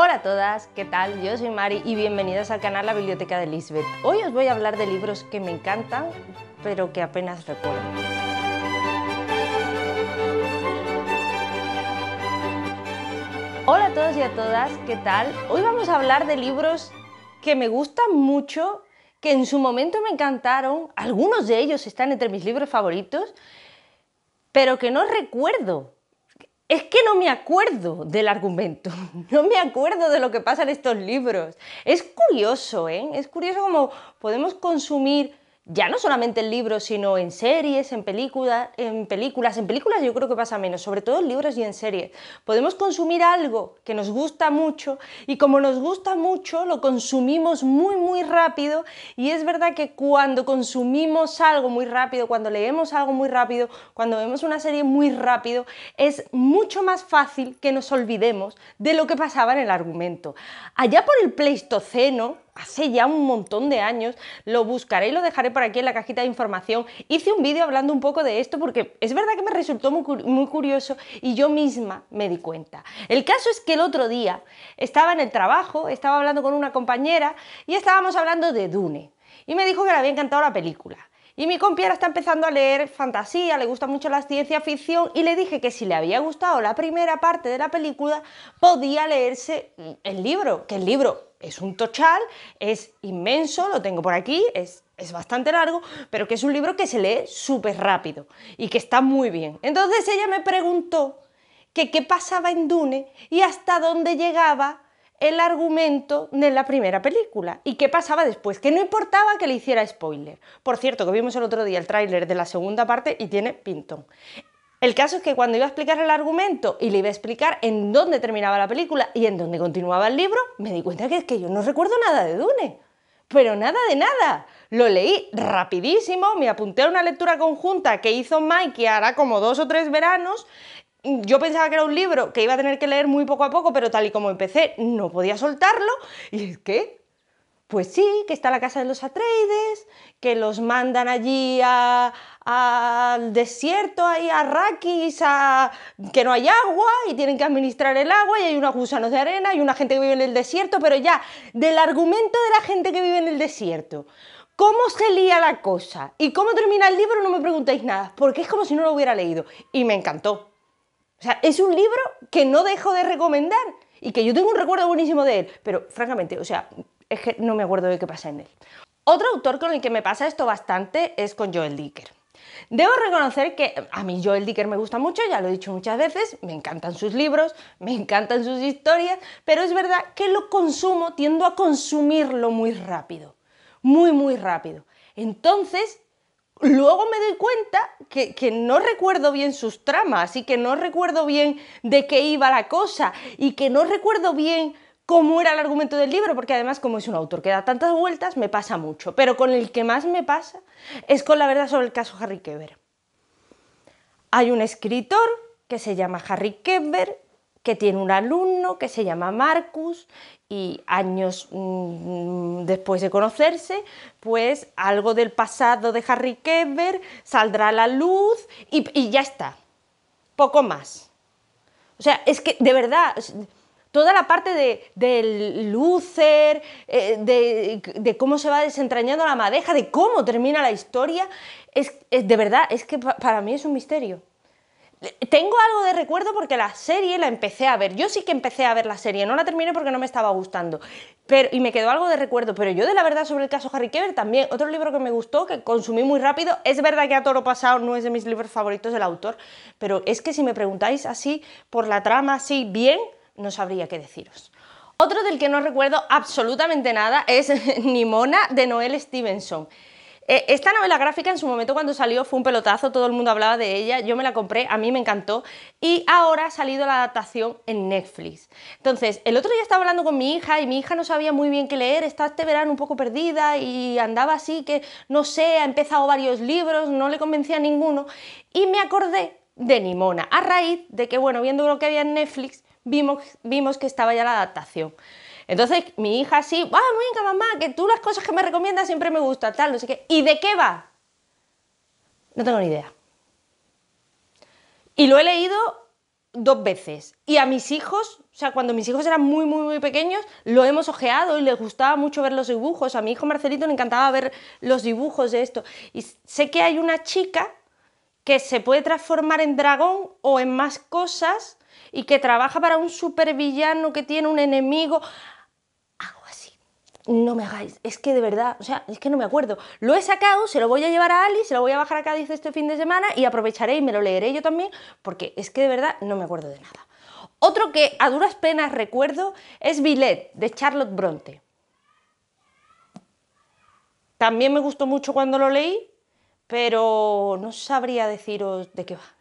Hola a todas, ¿qué tal? Yo soy Mari y bienvenidas al canal La Biblioteca de Lisbeth. Hoy os voy a hablar de libros que me encantan, pero que apenas recuerdo. Hola a todos y a todas, ¿qué tal? Hoy vamos a hablar de libros que me gustan mucho, que en su momento me encantaron, algunos de ellos están entre mis libros favoritos, pero que no recuerdo es que no me acuerdo del argumento, no me acuerdo de lo que pasa en estos libros. Es curioso, ¿eh? Es curioso cómo podemos consumir ya no solamente en libros, sino en series, en películas, en películas, en películas yo creo que pasa menos, sobre todo en libros y en series. Podemos consumir algo que nos gusta mucho y como nos gusta mucho lo consumimos muy muy rápido y es verdad que cuando consumimos algo muy rápido, cuando leemos algo muy rápido, cuando vemos una serie muy rápido, es mucho más fácil que nos olvidemos de lo que pasaba en el argumento. Allá por el Pleistoceno, hace ya un montón de años, lo buscaré y lo dejaré por aquí en la cajita de información, hice un vídeo hablando un poco de esto porque es verdad que me resultó muy, curioso y yo misma me di cuenta. El caso es que el otro día estaba en el trabajo, estaba hablando con una compañera y estábamos hablando de Dune. Y me dijo que le había encantado la película. Y mi compañera está empezando a leer fantasía, le gusta mucho la ciencia ficción y le dije que si le había gustado la primera parte de la película, podía leerse el libro, que el libro es un tochal, es inmenso, lo tengo por aquí, es, es bastante largo, pero que es un libro que se lee súper rápido y que está muy bien. Entonces ella me preguntó que qué pasaba en Dune y hasta dónde llegaba el argumento de la primera película y qué pasaba después, que no importaba que le hiciera spoiler. Por cierto, que vimos el otro día el tráiler de la segunda parte y tiene pintón. El caso es que cuando iba a explicar el argumento y le iba a explicar en dónde terminaba la película y en dónde continuaba el libro, me di cuenta que es que yo no recuerdo nada de Dune. Pero nada de nada. Lo leí rapidísimo, me apunté a una lectura conjunta que hizo Mike y hará como dos o tres veranos. Yo pensaba que era un libro que iba a tener que leer muy poco a poco, pero tal y como empecé no podía soltarlo. Y es que pues sí, que está la casa de los Atreides, que los mandan allí a, al desierto, hay a a que no hay agua y tienen que administrar el agua y hay unos gusanos de arena y una gente que vive en el desierto, pero ya, del argumento de la gente que vive en el desierto, cómo se lía la cosa y cómo termina el libro no me preguntéis nada, porque es como si no lo hubiera leído y me encantó. O sea, es un libro que no dejo de recomendar y que yo tengo un recuerdo buenísimo de él, pero francamente, o sea, es que no me acuerdo de qué pasa en él. Otro autor con el que me pasa esto bastante es con Joel Dicker. Debo reconocer que a mí el Dicker me gusta mucho, ya lo he dicho muchas veces, me encantan sus libros, me encantan sus historias, pero es verdad que lo consumo, tiendo a consumirlo muy rápido, muy, muy rápido. Entonces, luego me doy cuenta que, no recuerdo bien sus tramas y que no recuerdo bien de qué iba la cosa y que no recuerdo bien cómo era el argumento del libro, porque además como es un autor que da tantas vueltas, me pasa mucho, pero con el que más me pasa es con la verdad sobre el caso Harry Keber. Hay un escritor que se llama Harry Keber, que tiene un alumno que se llama Marcus y años mm, después de conocerse, pues algo del pasado de Harry Keber saldrá a la luz y, y ya está, poco más. O sea, es que de verdad Toda la parte de, del lúcer, eh, de, cómo se va desentrañando la madeja, de cómo termina la historia, es, de verdad, es que para mí es un misterio. Tengo algo de recuerdo porque la serie la empecé a ver. Yo sí que empecé a ver la serie, no la terminé porque no me estaba gustando. Pero, y me quedó algo de recuerdo. Pero yo de la verdad sobre el caso Harry Keber también. Otro libro que me gustó, que consumí muy rápido. Es verdad que a toro pasado no es de mis libros favoritos del autor. Pero es que si me preguntáis así por la trama, así bien, no sabría qué deciros. Otro del que no recuerdo absolutamente nada es Nimona de Noel Stevenson. Eh, esta novela gráfica en su momento cuando salió fue un pelotazo, todo el mundo hablaba de ella, yo me la compré, a mí me encantó y ahora ha salido la adaptación en Netflix. Entonces, el otro día estaba hablando con mi hija y mi hija no sabía muy bien qué leer, está este verano un poco perdida y andaba así que, no sé, ha empezado varios libros, no le convencía ninguno y me acordé de Nimona, a raíz de que, bueno, viendo lo que había en Netflix, vimos, que estaba ya la adaptación. Entonces mi hija así ¡ah, bien mamá, que tú las cosas que me recomiendas siempre me gustan, tal, no sé qué. ¿Y de qué va? No tengo ni idea. Y lo he leído dos veces. Y a mis hijos, o sea, cuando mis hijos eran muy, muy, muy pequeños, lo hemos ojeado y les gustaba mucho ver los dibujos. A mi hijo Marcelito le encantaba ver los dibujos de esto. Y sé que hay una chica que se puede transformar en dragón o en más cosas y que trabaja para un supervillano que tiene un enemigo. Algo así. No me hagáis. Es que de verdad, o sea, es que no me acuerdo. Lo he sacado, se lo voy a llevar a Ali, se lo voy a bajar a Cádiz este fin de semana y aprovecharé y me lo leeré yo también, porque es que de verdad no me acuerdo de nada. Otro que a duras penas recuerdo es Billet, de Charlotte Bronte. También me gustó mucho cuando lo leí, pero no sabría deciros de qué va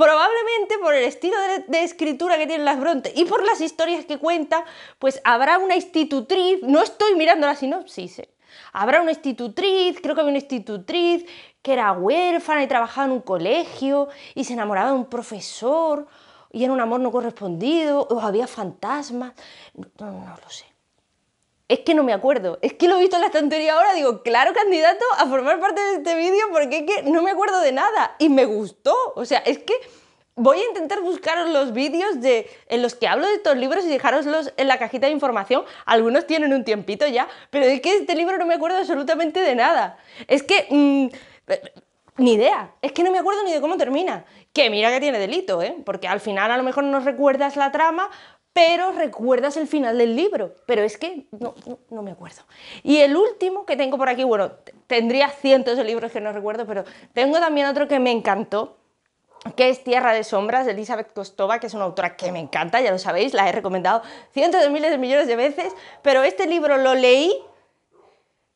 probablemente por el estilo de, escritura que tienen las Bronte y por las historias que cuenta, pues habrá una institutriz, no estoy mirando la sí sé, Habrá una institutriz, creo que había una institutriz que era huérfana y trabajaba en un colegio y se enamoraba de un profesor y era un amor no correspondido o había fantasmas, no lo sé es que no me acuerdo, es que lo he visto en la estantería ahora, digo, claro candidato a formar parte de este vídeo porque es que no me acuerdo de nada y me gustó, o sea, es que voy a intentar buscaros los vídeos de, en los que hablo de estos libros y dejároslos en la cajita de información, algunos tienen un tiempito ya, pero es que este libro no me acuerdo absolutamente de nada, es que... Mm, eh, ni idea, es que no me acuerdo ni de cómo termina. Que mira que tiene delito, ¿eh? Porque al final a lo mejor no recuerdas la trama, pero recuerdas el final del libro, pero es que no, me acuerdo. Y el último que tengo por aquí, bueno, tendría cientos de libros que no recuerdo, pero tengo también otro que me encantó, que es Tierra de Sombras, de Elizabeth Kostova, que es una autora que me encanta, ya lo sabéis, la he recomendado cientos de miles de millones de veces, pero este libro lo leí,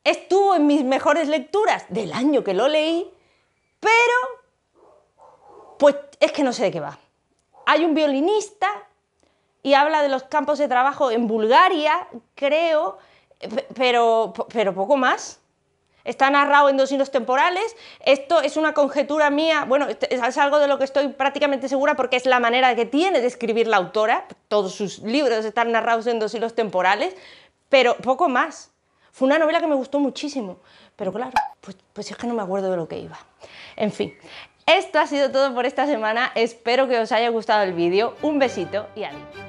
estuvo en mis mejores lecturas del año que lo leí, pero pues es que no sé de qué va. Hay un violinista y habla de los campos de trabajo en Bulgaria, creo, pero, pero poco más. Está narrado en dos hilos temporales. Esto es una conjetura mía, bueno, este, es algo de lo que estoy prácticamente segura porque es la manera que tiene de escribir la autora. Todos sus libros están narrados en dos hilos temporales, pero poco más. Fue una novela que me gustó muchísimo, pero claro, pues, pues es que no me acuerdo de lo que iba. En fin, esto ha sido todo por esta semana. Espero que os haya gustado el vídeo. Un besito y adiós.